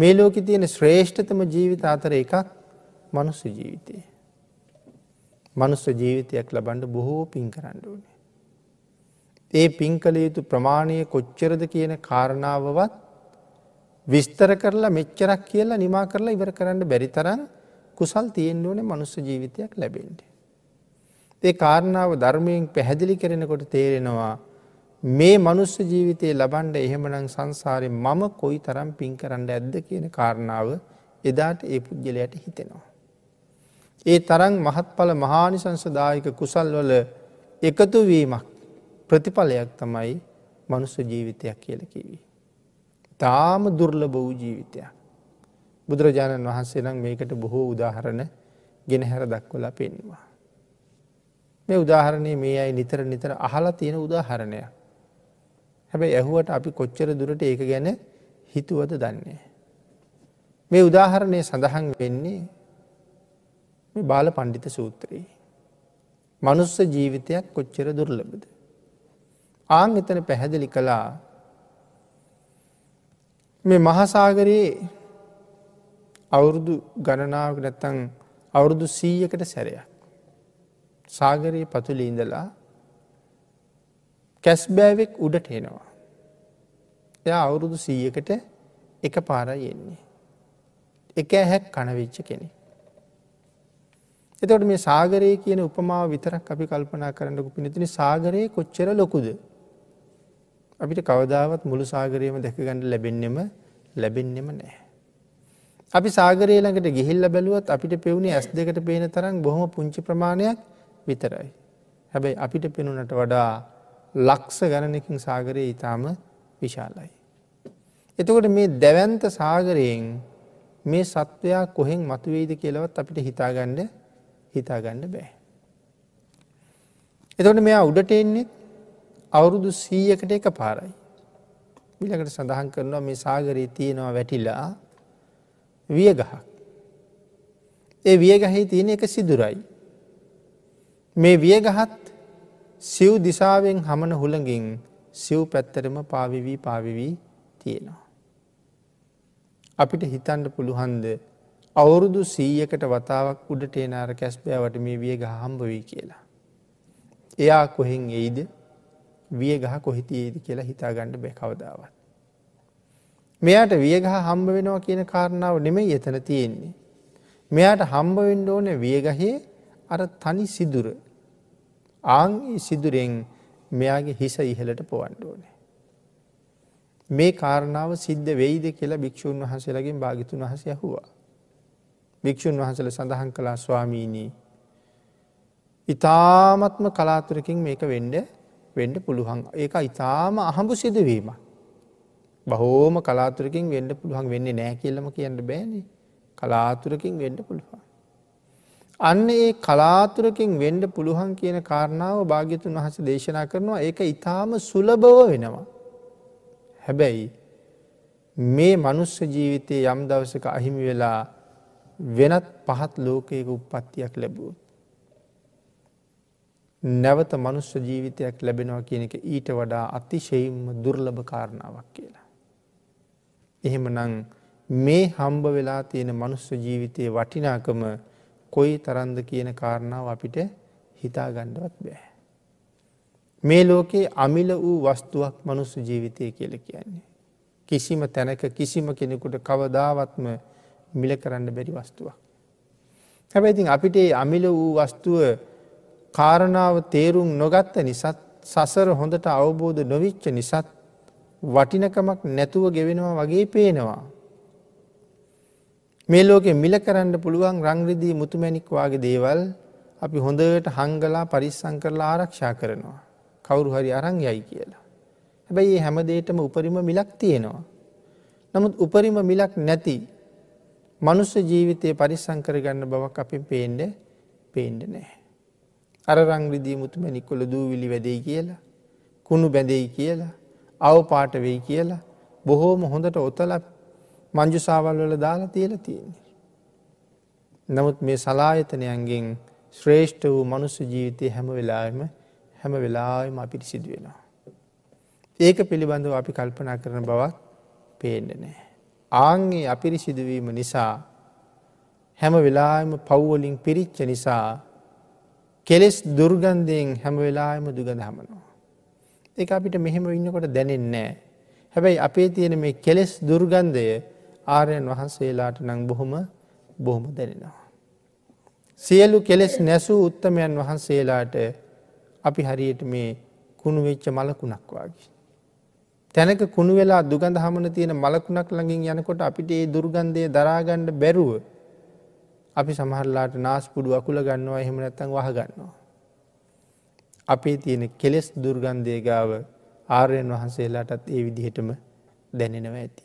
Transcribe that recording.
මේ ලෝකෙ තියෙන ශ්‍රේෂ්ඨතම ජීවිත අතර එකක් මනුස්ස ජීවිතය. මනුස්ස ජීවිතයක් ලබන්ඩ බොහෝ පින් කරන්න ඕනේ. ඒ පින් කළ යුතු ප්‍රමාණය කොච්චරද කියන කාරණාවවත් විස්තර කරලා මෙච්චරක් කියලා නිමා කරලා ඉවර කරන්න බැරි තරන් කුසල් තියෙන් ඕනේ මනුස්ස ජීවිතයක් ලැබෙන්ට. ඒ කාරණාව ධර්මයෙන් පැහැදිලි කරෙනකොට තේරෙනවා මේ මනුස්ස ජීවිතයේ ලබන්ඩ එහෙමනං සංසාරය මම කොයි තරම් පින් කරන්න ඇද්ද කියන කාරණාව එදාට ඒ පුද්ගලයට හිතෙනවා. ඒ තරන් මහත්ඵල මහානිසංසදායක කුසල්වල එකතුවීමක් ප්‍රතිඵලයක් තමයි මනුස්ස ජීවිතයක් කියලකිවී. තාම දුර්ලබ වූ ජීවිතයක්. බුදුරජාණන් වහන්සේ නම් මේකට බොහෝ උදාහරණ ගෙනහැර දක්වලා පෙන්වා. මේ උදාහරණය මේ අයි නිතර නිතර අහලා තියෙන උදාහරණයක්. හැබැයි ඇහුවට අපි කොච්චර දුරට ඒක ගැන හිතුවද දන්නේ. මේ උදාහරණය සඳහන් වෙන්නේ මේ බාල පණ්ඩිත සූත්‍රයේ. මනුස්ස ජීවිතයක් කොච්චර දුර්ලබද. ආං එතන පැහැදිලි කළා මේ මහසාගරයේ අවුරුදු ගණනාවක් නැත්තං අවුරුදු සීයකට සැරයක්. සාගරයේ පතුලි ඉඳලා කැස්බෑවෙක් උඩට එනවා. එයා අවුරුදු සීයකට එක පාරයි එන්නේ. එක ඇහැක් කණවිච්ච කෙනෙ. එතවට මේ සාගරයේ කියන උපමාව විතරක් අපි කල්පනා කරන්නකු පිනතින සාගරයේ කොච්චර ලොකුද. අපිට කවදාවත් මුළු සාගරයම දැකගන්න ලැබෙන්නෙම ලැබෙන්නෙම නෑ. අපි සාගරය ළඟට ගිහිල්ල බැලුවත් අපිට පෙවුණේ ඇස් දෙකට පේන තරම් බොහොම පුංචි ප්‍රමාණයක් විතරයි. හැබැයි අපිට පෙනුනට වඩා ලක්ස ගණනකින් සාගරයේ ඉතාම විශාලයි. එතකොට මේ දැවන්ත සාගරයෙන් මේ සත්වයා කොහෙෙන් මතුවේද කියලවත් අපිට හිතාගණ්ඩ හිතාගණ්ඩ බෑ. එතොට මෙයා උඩට එන්නෙත් අවුරුදු සීයකට එක පාරයි. විලකට සඳහන් කරනවා මේ සාගරයේ තියෙනවා වැටිලා වියගහක්. ඒ වියගහහි තියෙන එක සිදුරයි. මේ වියගහත් සිව් දිසාවෙන් හමන හුළඟින් සිව් පැත්තරම පාවිවී පාවිවී තියෙනවා. අපිට හිතන්ඩ පුළුහන්ද අවුරුදු සීයකට වතාවක් උඩට එනාර කැස්බෑවට මේ විය ගහම්භ වී කියලා. එයා කොහෙන් එයිද විය ගහ කොහිතියේද කියලා හිතාගණ්ඩ බැකවදාවත්. මෙයාට වියගහ හම්බ වෙනවා කියන කාරණාව නෙමෙයි එතන තියෙන්නේ. මෙයාට හම්බවෙන්ඩ ඕන වියගහේ අර තනි සිදුර ආං සිදුරෙන් මෙයාගේ හිස ඉහලට පොවන්ඩ ඕනේ. මේ කාරණාව සිද්ධ වෙයිද කියලා භික්‍ෂූන් වහන්සේලගෙන් භාගිතුන් වහස යහවා. භික්‍ෂූන් වහන්සල සඳහන් කළා ස්වාමීණී. ඉතාමත්ම කලාතුරකින් මේක වෙන්ඩ වෙන්ඩ පුළුවන් ඒක ඉතාම අහඹු සිදුවීම. බහෝම කලාතුරකින් වෙන්ඩ පුළුවන් වෙන්න නෑ කියලම කියන්න බෑනි කලාතුරකින් වෙන්ඩ පුළුවන්. අන්න ඒ කලාතුරකින් වෙන්ඩ පුළුවන් කියන කාරණාව භාග්‍යතුන් වහස දේශනා කරනවා ඒක ඉතාම සුලබව වෙනවා. හැබැයි මේ මනුස්ස ජීවිතය යම් දවසක අහිමි වෙලා වෙනත් පහත් ලෝකයක උප්පත්තියක් ලැබූත්. නැවත මනුස්ස ජීවිතයක් ලැබෙනවා කියන එක ඊට වඩා අතිශයිම්ම දුර්ලභ කාරණාවක් කියලා. එහෙම නං මේ හම්බ වෙලා තියෙන මනුස්ස ජීවිතය වටිනාකම කොයි තරන්ද කියන කාරණාව අපිට හිතාගණ්ඩවත් බෑ. මේ ලෝකයේ අමිල වූ වස්තුවක් මනුස්ස ජීවිතය කියල කියන්නේ. කිසිම තැනක කිසිම කෙනෙකුට කවදාවත්ම මිල කරන්න බැරි වස්තුවක්. හැබැයිතින් අපිට අමිල වූ වස්තුව කාරණාව තේරුම් නොගත්ත නිසත් සසර හොඳට අවබෝධ නොවිච්ච නිසත් වටිනකමක් නැතුව ගෙවෙනවා වගේ පේනවා. මේ ලෝකෙ මිල කරන්න පුළුවන් රංග්‍රදී මුතුමැණික් වාගේ දේවල් අපි හොඳට හංගලා පරිස්සම් කරලා ආරක්ෂා කරනවා. කවුරු හරි අරන් යයි කියලා. හැබැයි ඒ හැම දෙයකම උපරිම මිලක් තියෙනවා. නමුත් උපරිම මිලක් නැති මනුස්ස ජීවිතයේ පරිස්සම් කරගන්න බවක් අපින් පේන්නේ පේන්නේ නැහැ. අර රංග රිදී මුතුමැණික්වල දූවිලි වැඩේ කියලා, කුණු බැඳෙයි කියලා, අව පාට වෙයි කියලා බොහෝම හොඳට ඔතලා මංජුසාවල් වල දාලා තියල තියෙන්නේ. නමුත් මේ සලායතනයන්ගෙන් ශ්‍රේෂ්ඨ වූ මනුස්ස ජීවිතය හැම වෙලාම හැම වෙලාම අපිට සිදුවෙනවා. ඒක පිළිබඳව අපි කල්පනා කරන බවත් පේන්න නෑ. ආංගේ අපිරි සිදුවීම නිසා හැම වෙලාම පව්වලින් පිරිච්ච නිසා කෙලෙස් දුර්ගන්ධයෙන් හැම වෙලාම දුගඳ හමනවා. ඒ අපිට මෙහෙම ඉන්නකොට දැනෙන්නේ නෑ. හැබැයි අපේ තියෙන මේ කෙලෙස් දුර්ගන්ධය ආරයන් වහන්සේලාට නං බොහොම බොහොම දැනෙනවා. සියලු කෙලෙස් නැසූ උත්තමයන් වහන්සේලාට අපි හරියට මේ කුණු වෙච්ච මලකුණක් වගේ. තැනක කුණු වෙලා දුගඳ හමන තියෙන මලකුණක් ළඟින් යනකොට අපිට ඒ දුර්ගන්ධය දරාගණ්ඩ බැරුව අපි සමහරලාට නාස්පුඩු අකුල ගන්නවා එහෙම නැත්තන් වහ ගන්නවා. අපේ තියෙන කෙලෙස් දුර්ගන්ධය ගාව ආරයන් වහන්සේලාටත් ඒ විදිහටම දැනෙනව ඇති.